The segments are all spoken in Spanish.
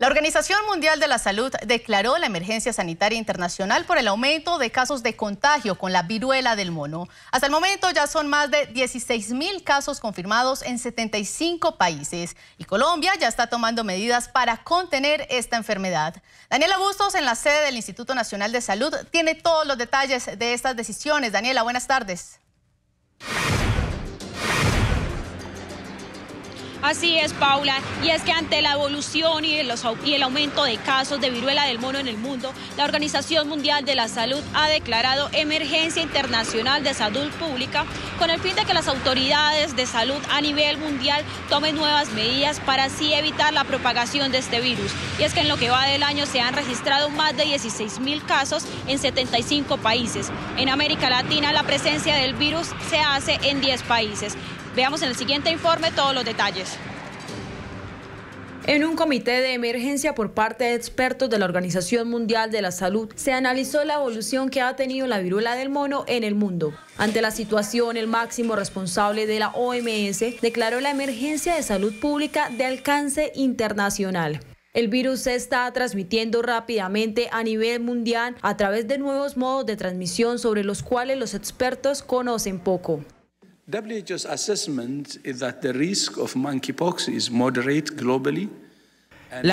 La Organización Mundial de la Salud declaró la emergencia sanitaria internacional por el aumento de casos de contagio con la viruela del mono. Hasta el momento ya son más de 16 mil casos confirmados en 75 países y Colombia ya está tomando medidas para contener esta enfermedad. Daniela Bustos, en la sede del Instituto Nacional de Salud, tiene todos los detalles de estas decisiones. Daniela, buenas tardes. Así es, Paula. Y es que ante la evolución y, el aumento de casos de viruela del mono en el mundo, la Organización Mundial de la Salud ha declarado emergencia internacional de salud pública con el fin de que las autoridades de salud a nivel mundial tomen nuevas medidas para así evitar la propagación de este virus. Y es que en lo que va del año se han registrado más de 16 mil casos en 75 países. En América Latina la presencia del virus se hace en 10 países. Veamos en el siguiente informe todos los detalles. En un comité de emergencia por parte de expertos de la Organización Mundial de la Salud, se analizó la evolución que ha tenido la viruela del mono en el mundo. Ante la situación, el máximo responsable de la OMS declaró la emergencia de salud pública de alcance internacional. El virus se está transmitiendo rápidamente a nivel mundial a través de nuevos modos de transmisión sobre los cuales los expertos conocen poco. La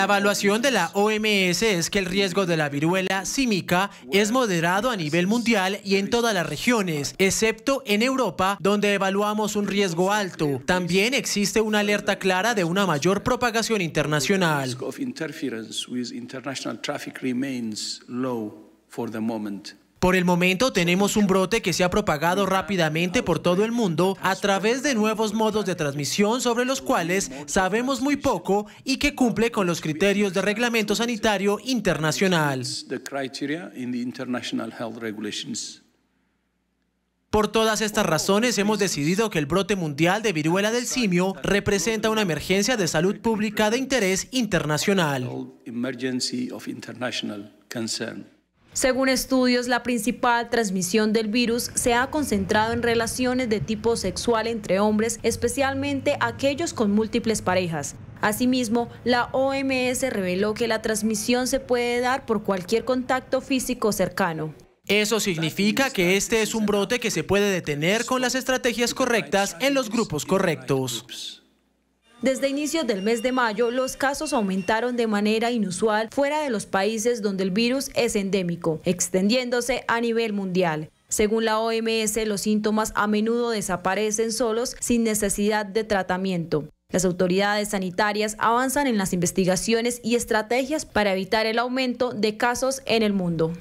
evaluación de la OMS es que el riesgo de la viruela símica es moderado a nivel mundial y en todas las regiones, excepto en Europa, donde evaluamos un riesgo alto. También existe una alerta clara de una mayor propagación internacional. Por el momento tenemos un brote que se ha propagado rápidamente por todo el mundo a través de nuevos modos de transmisión sobre los cuales sabemos muy poco y que cumple con los criterios de reglamento sanitario internacional. Por todas estas razones, hemos decidido que el brote mundial de viruela del simio representa una emergencia de salud pública de interés internacional. Según estudios, la principal transmisión del virus se ha concentrado en relaciones de tipo sexual entre hombres, especialmente aquellos con múltiples parejas. Asimismo, la OMS reveló que la transmisión se puede dar por cualquier contacto físico cercano. Eso significa que este es un brote que se puede detener con las estrategias correctas en los grupos correctos. Desde inicios del mes de mayo, los casos aumentaron de manera inusual fuera de los países donde el virus es endémico, extendiéndose a nivel mundial. Según la OMS, los síntomas a menudo desaparecen solos sin necesidad de tratamiento. Las autoridades sanitarias avanzan en las investigaciones y estrategias para evitar el aumento de casos en el mundo.